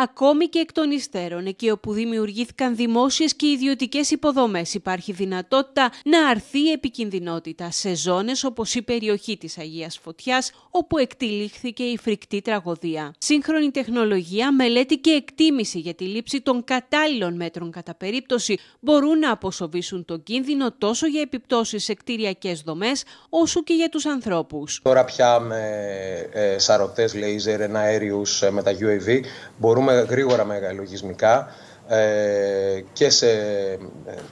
ακόμη και εκ των υστέρων, εκεί όπου δημιουργήθηκαν δημόσιες και ιδιωτικές υποδομές, υπάρχει δυνατότητα να αρθεί η επικινδυνότητα σε ζώνες όπως η περιοχή της Αγίας Φωτιάς, όπου εκτελήχθηκε η φρικτή τραγωδία. Σύγχρονη τεχνολογία, μελέτη και εκτίμηση για τη λήψη των κατάλληλων μέτρων κατά περίπτωση μπορούν να αποσοβήσουν τον κίνδυνο τόσο για επιπτώσεις σε κτηριακές δομές, όσο και για τους ανθρώπους. Τώρα πια με ε, σαρωτές, λέιζερ, εναέριους, ε, με τα UAV, μπορούμε προχωρούμε γρήγορα μεγαλογισμικά λογισμικά ε, και σε,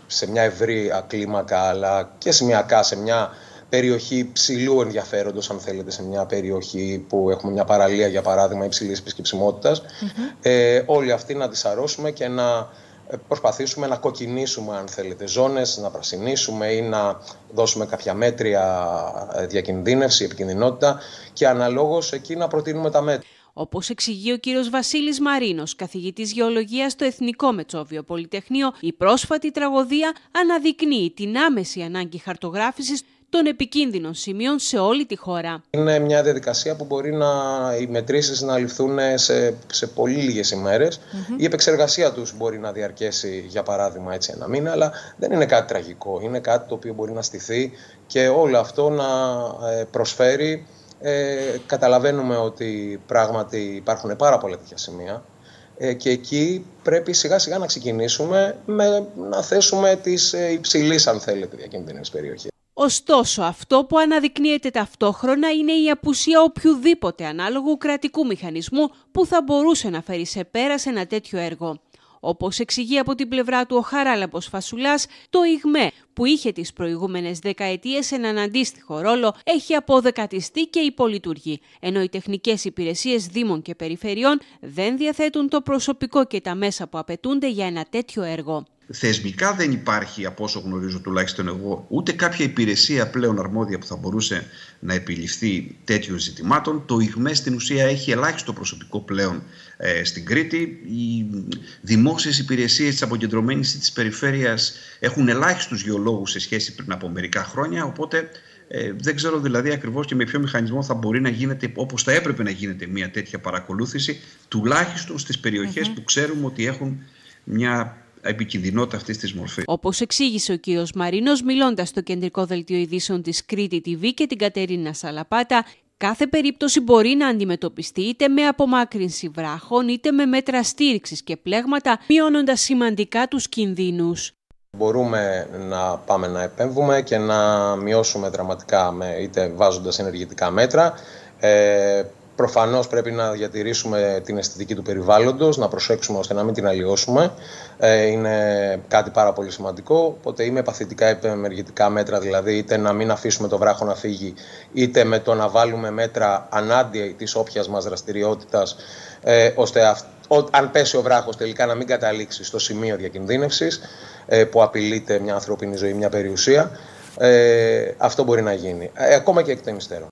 σε μια ευρύ κλίμακα αλλά και σημειακά σε μια περιοχή ψηλού ενδιαφέροντος αν θέλετε σε μια περιοχή που έχουμε μια παραλία για παραδειγμα υψηλής υψηλής mm-hmm. ε, όλοι αυτοί να τις αρρώσουμε και να ε, προσπαθήσουμε να κοκκινήσουμε αν θέλετε ζώνες, να πρασινίσουμε ή να δώσουμε κάποια μέτρια ε, διακινδύνευση, επικινδυνότητα και αναλόγως εκεί να προτείνουμε τα μέτρα. Όπως εξηγεί ο κύριος Βασίλης Μαρίνος, Καθηγητής γεωλογίας στο Εθνικό Μετσόβιο Πολυτεχνείο, η πρόσφατη τραγωδία αναδεικνύει την άμεση ανάγκη χαρτογράφησης των επικίνδυνων σημείων σε όλη τη χώρα. Είναι μια διαδικασία που μπορεί να οι μετρήσεις να ληφθούν σε, σε πολύ λίγες Η επεξεργασία τους μπορεί να διαρκέσει, για παράδειγμα, έτσι ένα μήνα, αλλά δεν είναι κάτι τραγικό. Είναι κάτι το οποίο μπορεί να στηθεί και όλο αυτό να ε, προσφέρει ε, καταλαβαίνουμε ότι πράγματι υπάρχουν πάρα πολλά τέτοια σημεία ε, και εκεί πρέπει σιγά σιγά να ξεκινήσουμε με, να θέσουμε τις ε, αν θέλετε διακίνδυνες περιοχές. Ωστόσο, αυτό που αναδεικνύεται ταυτόχρονα είναι η απουσία οποιοδήποτε ανάλογου κρατικού μηχανισμού που θα μπορούσε να φέρει σε πέρα ένα τέτοιο έργο. Όπως εξηγεί από την πλευρά του ο Χαράλαμπος Φασουλάς, το ΙΓΜΕ που είχε τις προηγούμενες δεκαετίες έναν αντίστοιχο ρόλο έχει αποδεκατιστεί και υπολειτουργεί, ενώ οι τεχνικές υπηρεσίες δήμων και περιφερειών δεν διαθέτουν το προσωπικό και τα μέσα που απαιτούνται για ένα τέτοιο έργο θεσμικά δεν υπάρχει, από όσο γνωρίζω τουλάχιστον εγώ, ούτε κάποια υπηρεσία πλέον αρμόδια που θα μπορούσε να επιληφθεί τέτοιων ζητημάτων. Το ΙΓΜΕ στην ουσία έχει ελάχιστο προσωπικό πλέον ε, στην Κρήτη. Οι δημόσιες υπηρεσίες της αποκεντρωμένης της περιφέρειας έχουν ελάχιστους γεωλόγους σε σχέση πριν από μερικά χρόνια, οπότε... Ε, δεν ξέρω δηλαδή ακριβώς και με ποιο μηχανισμό θα μπορεί να γίνεται όπως θα έπρεπε να γίνεται μια τέτοια παρακολούθηση τουλάχιστον στις περιοχες που ξέρουμε ότι έχουν μια επικινδυνότητα αυτής της μορφής. Όπως εξήγησε ο κ. Μαρίνος, μιλώντας στο κεντρικό δελτίο ειδήσεων της Κρήτη TV και την Κατερίνα Σαλαπάτα, Κάθε περίπτωση μπορεί να αντιμετωπιστεί είτε με απομάκρυνση βράχων είτε με μέτρα στήριξης και πλέγματα, μειώνοντας σημαντικά τους κινδύνους. Μπορούμε να πάμε να επέμβουμε και να μειώσουμε δραματικά είτε βάζοντας ενεργητικά μέτρα, ε, Προφανώς πρέπει να διατηρήσουμε την αισθητική του περιβάλλοντος, να προσέξουμε ώστε να μην την αλλοιώσουμε. Ε, είναι κάτι πάρα πολύ σημαντικό. Οπότε είμαι παθητικά επεμεργητικά μέτρα, δηλαδή είτε να μην αφήσουμε το βράχο να φύγει, είτε με το να βάλουμε μέτρα ανάντια της όποιας μας δραστηριότητας, ε, ώστε αν πέσει ο βράχος τελικά να μην καταλήξει στο σημείο διακινδύνευσης ε, που απειλείται μια ανθρώπινη ζωή, μια περιουσία. αυτό μπορεί να γίνει. ακόμα και εκ των υστέρων.